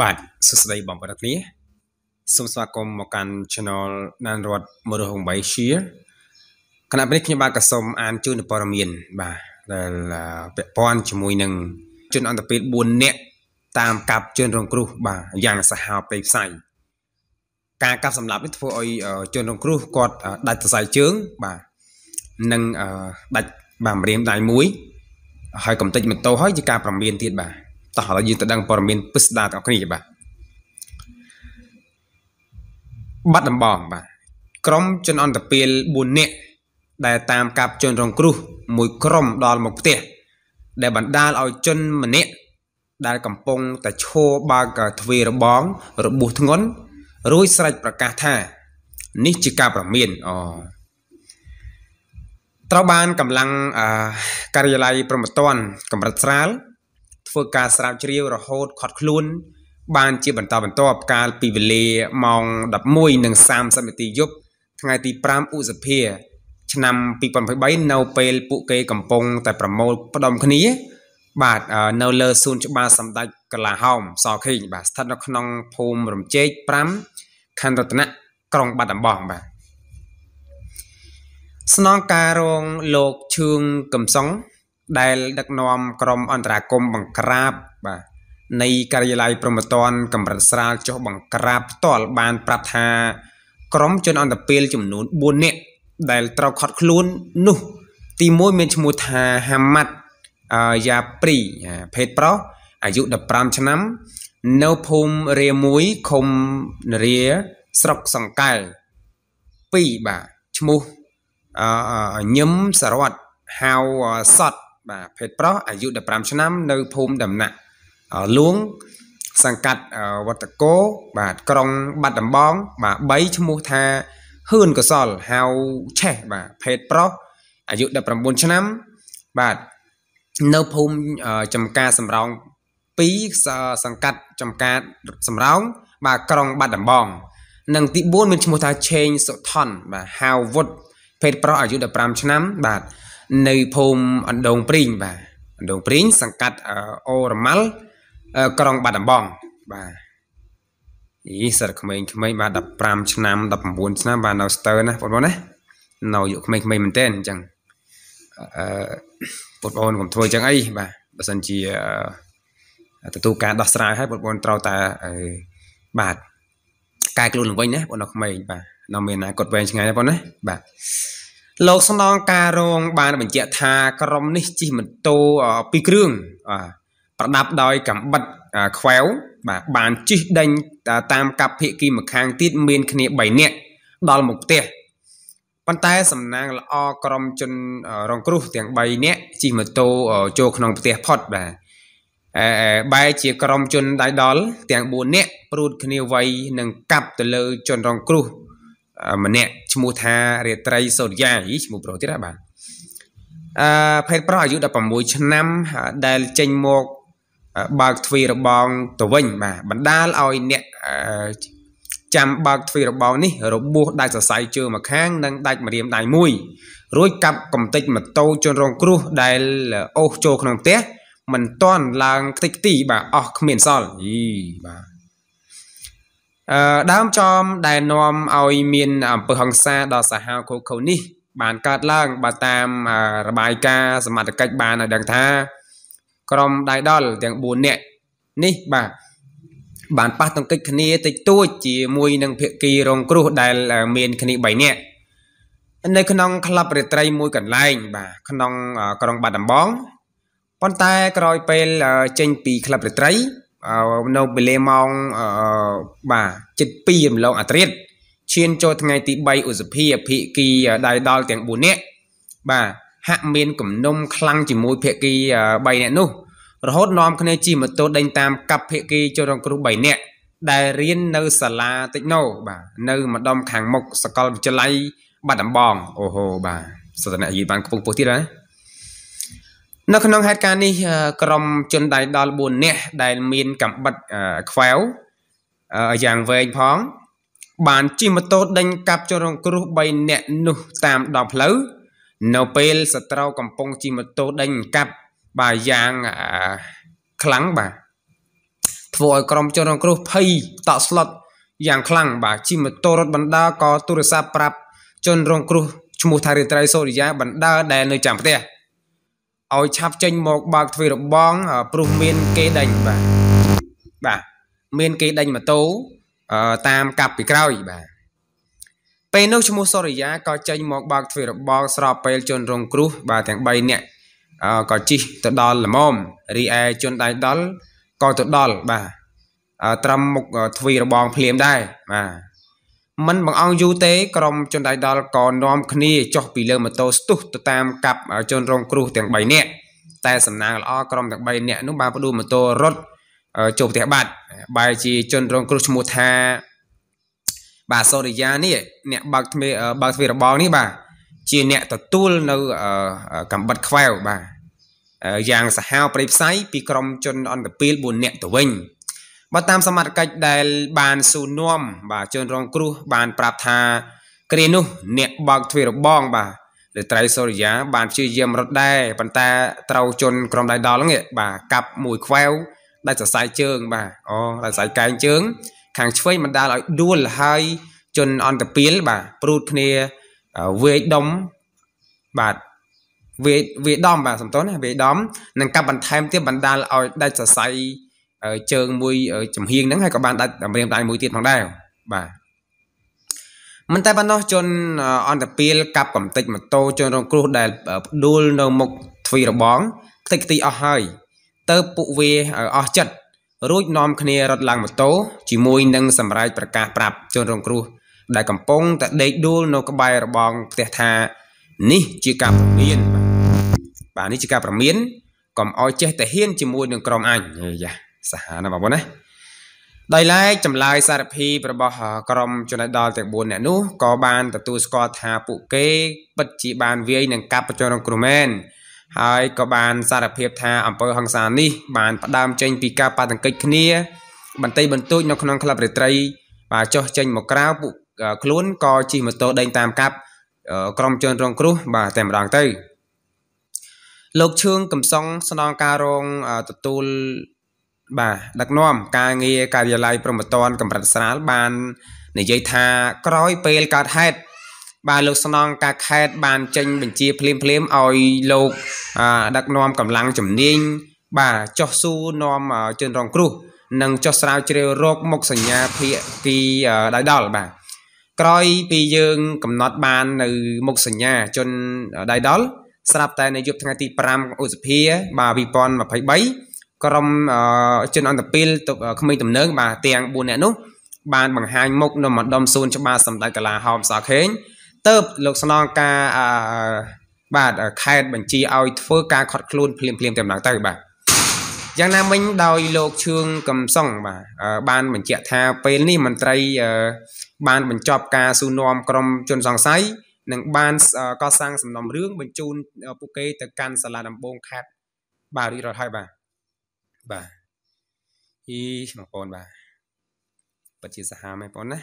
បាទសួស្តីបងប្អូនគ្នាសូមស្វាគមន៍មកកាន់ Channel ណានរត108 Share គណៈពេលខ្ញុំបាទក៏សូមអានជូនព័ត៌មានបាទដែលពាក់ព័ន្ធជាមួយនឹងជនអន្តពល4នាក់តាមកាប់ជនរងគ្រោះ បាទយ៉ាងសាហាវពេកផ្សាយការកាប់សម្លាប់នេះធ្វើឲ្យជនរងគ្រោះគាត់ដាច់សរសៃជើងបាទនិងដាច់បាទម្រាមដៃមួយហើយកំទេចម៉ូតូហើយជាការប្រមានទៀតបាទតោះឥឡូវយើងទៅដឹងព័ត៌មានពិស្ដារទាំងគ្នាបាទបាត់ដំបងបាទក្រុមជនអន្តពាល4នាក់ដែលតាមកាប់ជនរងគ្រោះ មួយក្រុមដល់មកផ្ទះដែលបណ្ដាលឲ្យជនម្នាក់ដែលកំពុងតែឈរបើកទ្វាររបង របួសធ្ងន់រួចស្រេចប្រកាសថា នេះជាការប្រមានអត្រូវបានកម្លាំងការិយាល័យប្រមត្តនកម្រិតស្រាលធ្វើការស្រាវជ្រាវរហូតខត់ខ្លួនបានជាបន្តបន្ទាប់កាលពីវេលាម៉ោង11:30នាទីយប់ថ្ងៃទី5ឧសភាឆ្នាំ2023នៅពេល ពួកគេកំពុង តែប្រមូលផ្ដុំគ្នា បាទនៅលើសួនច្បារសម្ដេចកលាហោមសខេងបាទស្ថិតនៅក្នុងភូមិរំជែក5ខណ្ឌរតនៈក្រុងបាត់ដំបងបាទស្នងការរងលោកឈឿងកំសុងដែលដឹកនាំក្រមអន្តរាគមបង្ក្រាបបាទនៃការិយាល័យប្រមត្តនកម្រិតស្រាលចុះបង្ក្រាបផ្ទាល់បានប្រាប់ថា ក្រមជន អន្តពលចំនួន4នាក់ដែលត្រូវខត់ខ្លួននោះ ទី1មានឈ្មោះថាហាម៉ាត់យ៉ាព្រីភេទប្រុសអាយុ15ឆ្នាំ នៅភូមិរាមួយឃុំនរាស្រុកសង្កែ2បាទឈ្មោះញឹមសរវត្តហៅសតបាទភេទប្រុសអាយុ15ឆ្នាំ នៅភូមិដំណាក់លួងសង្កាត់វត្តកោបាទក្រុងបាត់ដំបង បាទ3ឈ្មោះថាហ៊ឿនកសលហៅឆេះបាទភេទប្រុសអាយុ19ឆ្នាំ បាទនៅភូមិចំការសំរោង2សង្កាត់ចំការសំរោង បាទក្រុងបាត់ដំបង និងទី4មានឈ្មោះថាឆេងសុថនបាទហៅវុតភេទប្រុសអាយុ15ឆ្នាំបាទនៅភូមិអណ្ដូងព្រីងបាទអណ្ដូងព្រីងសង្កាត់អូរម៉ាល់ក្រុងបាត់ដំបង បាទយីសិតក្មេងក្មេងបាទ15ឆ្នាំ19ឆ្នាំបាទនៅស្ទើណាបងប្អូនណានៅយុក្មេងក្មេងមែនតើអញ្ចឹងអឺបងប្អូនកុំធ្វើអញ្ចឹងអីបាទបើសិនជាទទួលការ ដោះស្រាយហើយបងប្អូនត្រូវតែបាទកែខ្លួនឡើងវិញណាបងប្អូនក្មេងបាទនៅមានអនាគតវែងឆ្ងាយណាបងប្អូនណាបាទលោកស្នងការរងបានបញ្ជាក់ថាក្រុមនេះជិះម៉ូតូពីរគ្រឿងប្រដាប់ដោយកាំបិតខ្វែវ បាទបានជិះដេញតាមកាប់ភៀកគីម្ខាងទៀតមានគ្នា3នាក់ដល់មុខផ្ទះប៉ុន្តែសំណាងល្អក្រុមជនរងគ្រោះទាំង3នាក់ជិះម៉ូតូចូលក្នុងផ្ទះផុតបាទអែបែជាក្រុមជនដៃដល់ទាំង4នាក់ព្រួតគ្នាវៃនឹងកាប់ទៅលើជនរងគ្រោះម្នាក់ឈ្មោះថារាត្រីសូរិយាឈ្មោះប្រុសទៀតណាបាទអឺភេទប្រុសអាយុ16ឆ្នាំដែលចេញមកបើកទ្វាររបងទៅវិញបាទបណ្ដាលឲ្យអ្នកចាំបើកទ្វាររបងនេះរបួសដាច់សរសៃជើងម្ខាងនិងដាច់ម្រាមដៃមួយ រួចកាប់កំទេចម៉ូតូជនរងគ្រោះដែលអូសចូលក្នុងផ្ទះមិនតន់ឡើងខ្ទេចខ្ទី បាទអស់គ្មានសល់យីបាទដើមចំ ដែលនាំឲ្យមានអំពើហិង្សាដល់សាហាវគោកខូននេះ បានកើតឡើងបើតាមរបាយការណ៍សមត្ថកិច្ចបានឲ្យដឹងថា ក្រុមដៃដល់ទាំង4នាក់នេះបាទបានប៉ះទង្គិចគ្នាតិចតួចជាមួយនឹងភៀកគីរងគ្រោះដែលមានគ្នា3នាក់នៅក្នុងក្លឹបរាត្រីមួយកន្លែង បាទក្នុងក្រុងបាត់ដំបងប៉ុន្តែក្រោយពេលចេញពីក្លឹបរាត្រីនៅពេលម៉ោងបាទជិត2រំលងអាត្រិតឈាន ចូលថ្ងៃទី3ឧសភាភិគីដៃដល់ទាំង4នាក់បាទហាក់មានគំនុំខ្លាំងជាមួយភិគី3នាក់នោះរហូតនាំគ្នាជិះម៉ូតូដេញតាមកាប់ភិគីចូលរងគ្រោះ3នាក់ដែលរៀននៅសាលាតិចណូបាទនៅ ម្ដុំខាងមុខសកលវិទ្យាល័យបាត់ដំបងអូហូបាទសន្តិនិកបានខ្ពស់ពោះទៀតហើយនៅក្នុងហេតុការណ៍នេះក្រុមជនដៃដល់4នាក់ដែលមានកំបិតខ្វែវយ៉ាងវែងផងបានជិះម៉ូតូដេញកាប់ជនរងគ្រោះ3នាក់នោះតាមដងផ្លូវនៅពេលសត្រូវ កំពុងជិះម៉ូតូដេញកាប់បាទយ៉ាងខ្លាំងបាទធ្វើឲ្យក្រុមជនរងគ្រោះភ័យតក់ស្លុតយ៉ាងខ្លាំងបាទជិះម៉ូតូរត់បណ្ដាក៏ទូរស័ព្ទប្រាប់ជនរងគ្រោះឈ្មោះថារីត្រីសូរិយាបណ្ដាដែលនៅចាំផ្ទះឲ្យឆាប់ចេញមកបើកទ្វាររបងព្រោះមានគេដេញបាទបាទមានគេដេញម៉ូតូតាមកັບពីក្រោយបាទពេលនោះឈ្មោះសូរិយាក៏ចេញមកបើកទ្វាររបងស្របពេលជនរងគ្រោះបាទទាំង3នាក់ក៏ជិះទៅដល់ល្មមរីឯជនដៃដល់ក៏ទៅដល់បាទត្រឹមមុខទ្វាររបងភ្លាមដែរបាទមិនបងអង្គយូរទេក្រុមជនដៃដល់ក៏នាំគ្នាចុះពីលើម៉ូតូស្ទុះទៅតាមកັບជនរងគ្រោះទាំង3នាក់តែសំណាងល្អក្រុមទាំង3នាក់នោះបានបដូរម៉ូតូរត់ចូលផ្ទះបាត់បែរជា ជនរងគ្រោះឈ្មោះថាបាទសូរិយានេះអ្នកបើកទ្វារបើកទ្វាររបងនេះបាទជាអ្នកទទួលនៅកំបិតខ្វែវបាទយ៉ាងសាហាវប្រៃផ្សៃពីក្រុម ជនអន្តពល4នាក់ទៅវិញបាទតាមសមត្ថកិច្ចដែលបានស៊ូនំបាទជនរងគ្រោះបាន ប្រាប់ថាគ្រានោះអ្នកបើកទ្វាររបង បាទឬត្រៃសូរិយា បានព្យាយាមរត់ដែរប៉ុន្តែត្រូវជនក្រុមដៃដល់ហ្នឹងបាទកាប់មួយខ្វែវដាច់សរសៃជើងបាទអូដាច់សរសៃកែងជើង ខាងឆ្វេងបណ្ដាលឲ្យដួលហើយជនអន្តពាលបាទព្រូតគ្នាវាយដុំបាទវាយវាយដំបាទសំទោសណាវាយដំនិងកាប់បន្ថែមទៀតបណ្ដាលឲ្យដាច់សរសៃជើងមួយចំហៀងហ្នឹងហើយក៏បានដាច់តម្រាមដៃមួយទៀតផងដែរបាទមិនតែប៉ុណ្ណោះជនអន្តពាលកាប់កំតិចម៉ូតូជនរងគ្រោះដែលផ្ដួលនៅមុខទ្វីរបងខ្ទេចខ្ទីអស់ហើយទៅពួកវាអស់ចិត្តរួចនាំគ្នារត់ឡើងម៉ូតូជាមួយនឹងសម្រេចប្រកាសប្រាប់ជនរងគ្រោះ ដែលកំពុងតែដេកដួលនៅក្បែររបងផ្ទះថា នេះជាការប្រមានបាទនេះជាការប្រមានកុំអោយចេះតែហ៊ានជាមួយនឹងក្រុមអញយាសាហាវណាបងប្អូនណាដោយឡែកចម្លើយសារភីរបស់ក្រុមចំណេះដល់ទាំង4នាក់នោះក៏បានទទួលស្គាល់ថាពួកគេពិតជាបានវាយនឹងកាប់បញ្ចុះក្នុងគ្រូមែនហើយក៏បានសារភាពថាអង្គើហ ংস ានេះបានផ្ដើមចេញ ពីការបាតង្គិចគ្នាបន្តិចបន្តួចនៅក្នុងក្លឹបរាត្រីបាទចុះចេញ មកក្រៅពួកខ្លួនក៏ជិះម៉ូតូដេញតាមកាប់ក្រុមជនរងគ្រោះបាទតែម្ដងទៅលោកឈឿងកំសុងស្នងការរងទទួលបាទដឹកនាំការងារការិយាល័យប្រមត្តនកម្រិតស្រាលបាននិយាយថាក្រោយពេលកើតហេតុបាទលោកស្នងការខេត្តបានចេញបញ្ជាភ្លាមភ្លាមឲ្យលោក ដឹកនាំកម្លាំងជំនាញបាទចុះស៊ូនាំជនរងគ្រោះនិងចុះស្រាវជ្រាវរកមុខសញ្ញាភាគទីដៃដល់បាទក្រោយពីយើងកំណត់បាននៅ មុខសញ្ញា ជនដៃដល់ស្រាប់តែនៅយប់ថ្ងៃទី5ឧសភា បាទ2023ក្រុមជនអន្តពលក្មេងទំនើងបាទទាំង4នាក់នោះបានបង្ហាញមុខនៅម្ដុំសួនច្បារសម្ដេចកាឡាហោមសខេងទៅលោកស្នងការអឺបាទខេតបញ្ជាឲ្យធ្វើការខត់ខ្លួនភ្លាមភ្លាមតែម្ដងទៅបាទយ៉ាងណាមិញដោយលោកឈឿងកំសុង បាទបានបញ្ជាក់ថាពេលនេះមន្ត្រីបានបញ្ចប់ការស៊ូនាំក្រមជនសង្ស័យនិងបានកសាងសំណុំរឿងបញ្ជូនពួកគេទៅកាន់សាលាដំបងខេត្តបាទរីករាល់ហើយបាទបាទអីបងប្អូនបាទពិតជាសាហាវមែនបងប្អូនណា